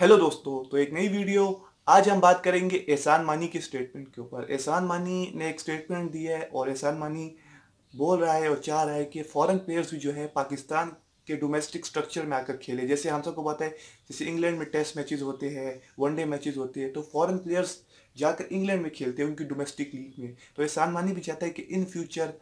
hello दोस्तों तो एक नई वीडियो आज हम बात करेंगे एहसान मानी के स्टेटमेंट के ऊपर एहसान मानी ने एक स्टेटमेंट दिया है और एहसान मानी बोल रहा है और चाह रहा है कि फॉरेन प्लेयर्स भी जो है पाकिस्तान के डोमेस्टिक स्ट्रक्चर में आकर खेले जैसे हम सबको पता है जैसे इंग्लैंड में टेस्ट मैचेज होते हैं वनडे मैचेज होते हैं तो फ़ॉरन प्लेयर्स जाकर इंग्लैंड में खेलते हैं उनकी डोमेस्टिक लीग में तो एहसान मानी भी चाहता है कि इन फ्यूचर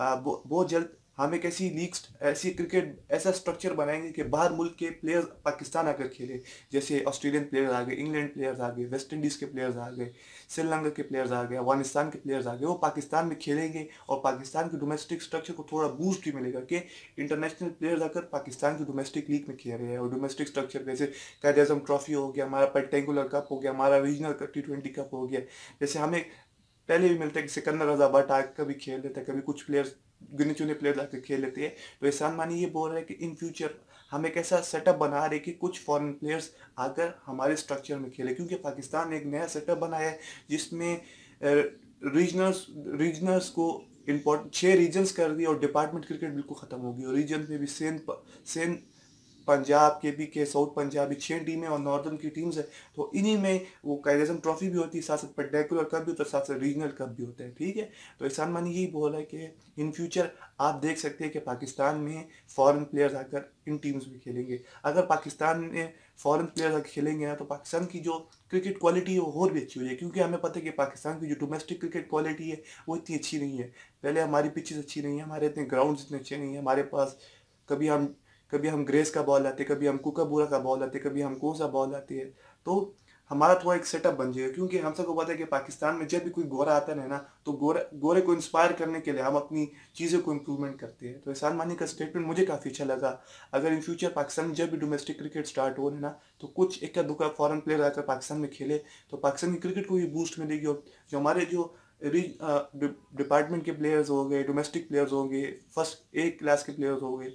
बहुत जल्द हम एक ऐसी लीग ऐसी क्रिकेट ऐसा स्ट्रक्चर बनाएंगे कि बाहर मुल्क के प्लेयर्स पाकिस्तान आकर खेले जैसे ऑस्ट्रेलियन प्लेयर्स आ गए इंग्लैंड प्लेयर्स आ गए वेस्ट इंडीज़ के प्लेयर्स आ गए श्रीलंका के प्लेयर्स आ गए अफगानिस्तान के प्लेयर्स आ गए वो पाकिस्तान में खेलेंगे और पाकिस्तान के डोमेस्टिक स्ट्रक्चर को थोड़ा बूस्ट भी मिलेगा कि इंटरनेशनल प्लेयर्स आकर पाकिस्तान की डोमेस्टिक लीग में खेल रहे हैं और डोमेस्टिक स्ट्रक्चर जैसे कैद ट्रॉफी हो गया हमारा पेट्टेंगुलर कप हो गया हमारा रीजनल टी ट्वेंटी कप हो गया जैसे हमें पहले भी मिलते हैं सिकंदर रजा बट आके कभी खेल लेते हैं कभी कुछ प्लेयर्स गिने चुने प्लेयर आके खेल लेते हैं तो एहसान मानी ये बोल रहे हैं कि इन फ्यूचर हम एक ऐसा सेटअप बना रहे कि कुछ फॉरेन प्लेयर्स आकर हमारे स्ट्रक्चर में खेले क्योंकि पाकिस्तान एक नया सेटअप बनाया है जिसमें रीजनल्स रीजनर्स को इम्पोर्ट छः रीजन्स कर दिए और डिपार्टमेंट क्रिकेट बिल्कुल ख़त्म हो गई और रीजन में भी सेन सेन पंजाब के भी के साउथ पंजाब की छः टीमें और नॉर्दर्न की टीम्स है तो इन्हीं में वो कैरिज्म ट्रॉफी भी होती है साथ साथ पेडेकुलर कप भी होता है साथ साथ रीजनल कप भी होता है ठीक है तो इसान मानी यही बोल रहा है कि इन फ्यूचर आप देख सकते हैं कि पाकिस्तान में फॉरेन प्लेयर्स आकर इन टीम्स में खेलेंगे अगर पाकिस्तान में फॉरेन प्लेयर्स आकर खेलेंगे ना तो पाकिस्तान की जो क्रिकेट क्वालिटी है वो और भी अच्छी हो जाएगी क्योंकि हमें पता है कि पाकिस्तान की जो डोमेस्टिक क्रिकेट क्वालिटी है वो इतनी अच्छी नहीं है पहले हमारी पिचेस अच्छी नहीं है हमारे इतने ग्राउंड इतने अच्छे नहीं है हमारे पास कभी हम कभी हम ग्रेस का बॉल आते हैं कभी हम कबूरा का बॉल आते हैं कभी कौन सा बॉल आती है तो हमारा थोड़ा एक सेटअप बन जाएगा क्योंकि हम सबको पता है कि पाकिस्तान में जब भी कोई गोरा आता है ना तो गोरे गोरे को इंस्पायर करने के लिए हम अपनी चीज़ों को इम्प्रूवमेंट करते हैं तो एहसान मानी का स्टेटमेंट मुझे काफ़ी अच्छा लगा अगर इन फ्यूचर पाकिस्तान में जब भी डोमेस्टिक क्रिकेट स्टार्ट हो ना तो कुछ एक का दो फॉरन प्लेयर आकर पाकिस्तान में खेले तो पाकिस्तान की क्रिकेट को भी बूस्ट मिलेगी और जो हमारे जो डिपार्टमेंट के प्लेयर्स हो गए डोमेस्टिक प्लेयर्स होंगे फर्स्ट ए क्लास के प्लेयर्स हो गए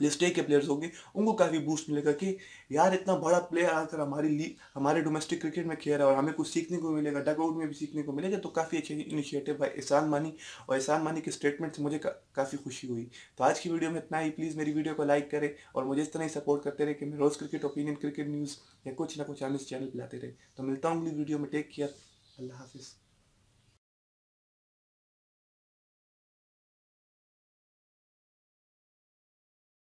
लिस्टे के प्लेयर्स होंगे उनको काफ़ी बूस्ट मिलेगा कि यार इतना बड़ा प्लेयर आकर हमारी ली हमारे डोमेस्टिक क्रिकेट में खेल रहा है और हमें कुछ सीखने को मिलेगा डकआउट में भी सीखने को मिलेगा तो काफ़ी अच्छे इनिशिएटिव है एहसान मानी और एहसान मानी के स्टेटमेंट से मुझे का, काफ़ी खुशी हुई तो आज की वीडियो में इतना ही प्लीज़ मेरी वीडियो को लाइक करें और मुझे इस तरह ही सपोर्ट करते रहे कि मैं रोज़ क्रिकेट ओपिनियन क्रिकेट न्यूज़ या कुछ ना कुछ हम इस चैनल पर लाते रहे तो मिलता हूँ अगली वीडियो में टेक केयर अल्लाह हाफिज़